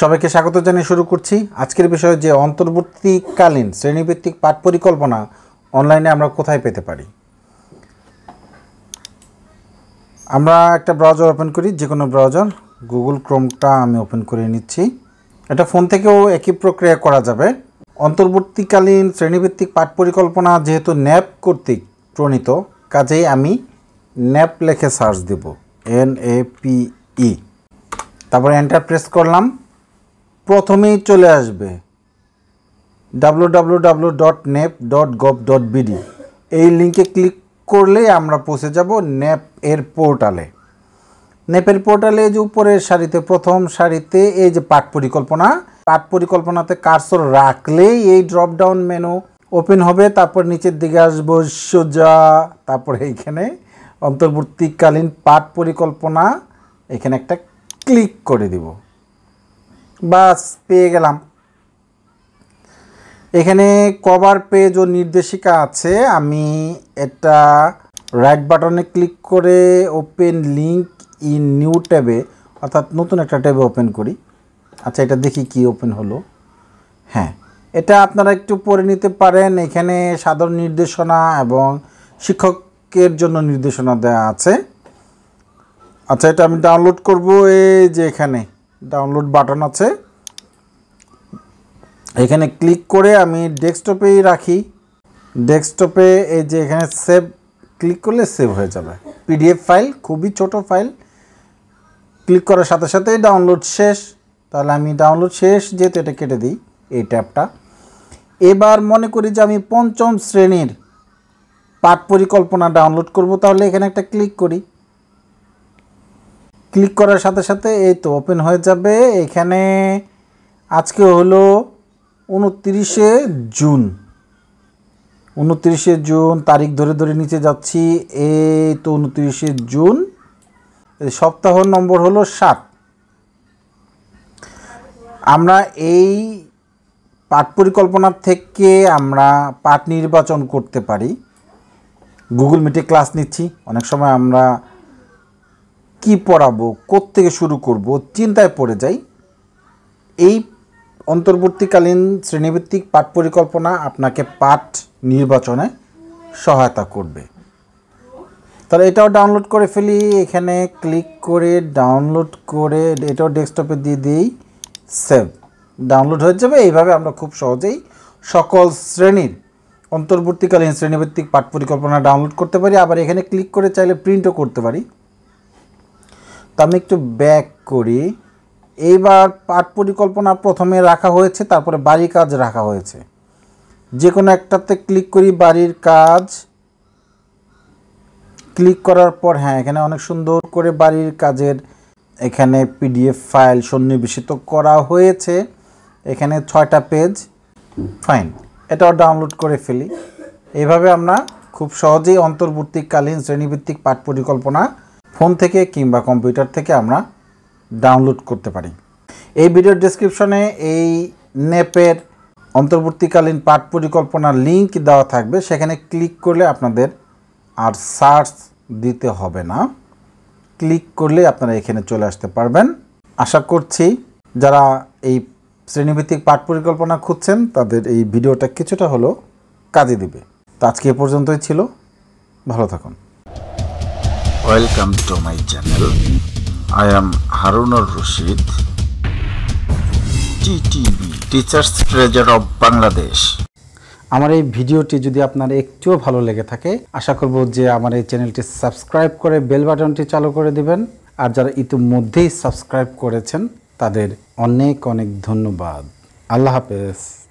সবাইকে স্বাগত জানিয়ে শুরু করছি আজকের বিষয় যে অন্তর্বর্তীকালীন শ্রেণীভিত্তিক পাঠ পরিকল্পনা অনলাইনে আমরা কোথায় পেতে পারি আমরা একটা ব্রাউজার ওপেন করি যে কোনো ব্রাউজার গুগল ক্রোমটা আমি ওপেন করে নিচ্ছি এটা ফোন থেকেও একই প্রক্রিয়া করা যাবে অন্তর্বর্তীকালীন শ্রেণীভিত্তিক পাঠ পরিকল্পনা যেহেতু ন্যাপ কর্তৃক প্রণীত কাজেই আমি ন্যাপ লেখে সার্চ দেব এন এ পি ই তারপর এন্টার প্রেস করলাম প্রথমেই চলে আসবে www.nep.gov.bd এই লিঙ্কে ক্লিক করলেই আমরা পৌঁছে যাব ন্যাপ এর পোর্টালে নেপের পোর্টালে যে উপরের সারিতে প্রথম সারিতে এই যে পাঠ পরিকল্পনা পাঠ পরিকল্পনাতে কার্সর রাখলেই এই ড্রপডাউন মেনু ওপেন হবে তারপর নিচের দিকে আসব সোজা তারপর এইখানে অন্তর্বর্তীকালীন পাঠ পরিকল্পনা এখানে একটা ক্লিক করে দিব বাস পেয়ে গেলাম এখানে কভার পেজ ও নির্দেশিকা আছে আমি এটা রাইট বাটনে ক্লিক করে ওপেন লিঙ্ক ইন নিউ ট্যাবে অর্থাৎ নতুন একটা ট্যাবে ওপেন করি আচ্ছা এটা দেখি কি ওপেন হলো হ্যাঁ এটা আপনারা একটু পড়ে নিতে পারেন এখানে সাধারণ নির্দেশনা এবং শিক্ষকের জন্য নির্দেশনা দেওয়া আছে আচ্ছা এটা আমি ডাউনলোড করব এই যে এখানে ডাউনলোড বাটন আছে এখানে ক্লিক করে আমি ডেস্কটপেই রাখি ডেস্কটপে এই যে এখানে সেভ ক্লিক করলে সেভ হয়ে যাবে পিডিএফ ফাইল খুবই ছোট ফাইল ক্লিক করার সাথে সাথেই ডাউনলোড শেষ তাহলে আমি ডাউনলোড শেষ যেহেতু এটা কেটে দিই এই ট্যাবটা এবার মনে করি যে আমি পঞ্চম শ্রেণীর পাঠ পরিকল্পনা ডাউনলোড করব তাহলে এখানে একটা ক্লিক করি ক্লিক করার সাথে সাথে এই তো ওপেন হয়ে যাবে এখানে আজকে হলো উনত্রিশে জুন উনত্রিশে জুন তারিখ ধরে ধরে নিচে যাচ্ছি এই তো উনত্রিশে জুন সপ্তাহ নম্বর হলো সাত আমরা এই পাঠ পরিকল্পনা থেকে আমরা পাঠ নির্বাচন করতে পারি গুগল মিটে ক্লাস নিচ্ছি অনেক সময় আমরা কি পড়াবো থেকে শুরু করব চিন্তায় পড়ে যাই এই অন্তর্বর্তীকালীন শ্রেণীভিত্তিক পাঠ পরিকল্পনা আপনাকে পাঠ নির্বাচনে সহায়তা করবে তাহলে এটাও ডাউনলোড করে ফেলি এখানে ক্লিক করে ডাউনলোড করে এটাও ডেস্কটপে দিয়ে দিই সেভ ডাউনলোড হয়ে যাবে এইভাবে আমরা খুব সহজেই সকল শ্রেণীর অন্তর্বর্তীকালীন শ্রেণীভিত্তিক পাঠ পরিকল্পনা ডাউনলোড করতে পারি আবার এখানে ক্লিক করে চাইলে প্রিন্টও করতে পারি আমি একটু ব্যাক করি এইবার পাঠ পরিকল্পনা প্রথমে রাখা হয়েছে তারপরে বাড়ির কাজ রাখা হয়েছে যে কোনো একটাতে ক্লিক করি বাড়ির কাজ ক্লিক করার পর হ্যাঁ এখানে অনেক সুন্দর করে বাড়ির কাজের এখানে পিডিএফ ফাইল সন্নিবেশিত করা হয়েছে এখানে ছয়টা পেজ ফাইন এটাও ডাউনলোড করে ফেলি এভাবে আমরা খুব সহজেই অন্তর্বর্তীকালীন শ্রেণীভিত্তিক পাঠ পরিকল্পনা ফোন থেকে কিংবা কম্পিউটার থেকে আমরা ডাউনলোড করতে পারি এই ভিডিওর ডিসক্রিপশনে এই নেপের অন্তর্বর্তীকালীন পাঠ পরিকল্পনার লিঙ্ক দেওয়া থাকবে সেখানে ক্লিক করলে আপনাদের আর সার্চ দিতে হবে না ক্লিক করলে আপনারা এখানে চলে আসতে পারবেন আশা করছি যারা এই শ্রেণীভিত্তিক পাঠ পরিকল্পনা খুঁজছেন তাদের এই ভিডিওটা কিছুটা হলো কাজে দিবে তো আজকে এ পর্যন্তই ছিল ভালো থাকুন welcome to my channel I am Harunur Rashid TTV teachers treasure of Bangladesh আমার এই ভিডিওটি যদি আপনার একটুও ভালো লেগে থাকে আশা করব যে আমার এই চ্যানেলটি সাবস্ক্রাইব করে বেল বাটনটি চালু করে দিবেন আর যারা ইতিমধ্যেই সাবস্ক্রাইব করেছেন তাদের অনেক অনেক ধন্যবাদ আল্লাহ হাফেজ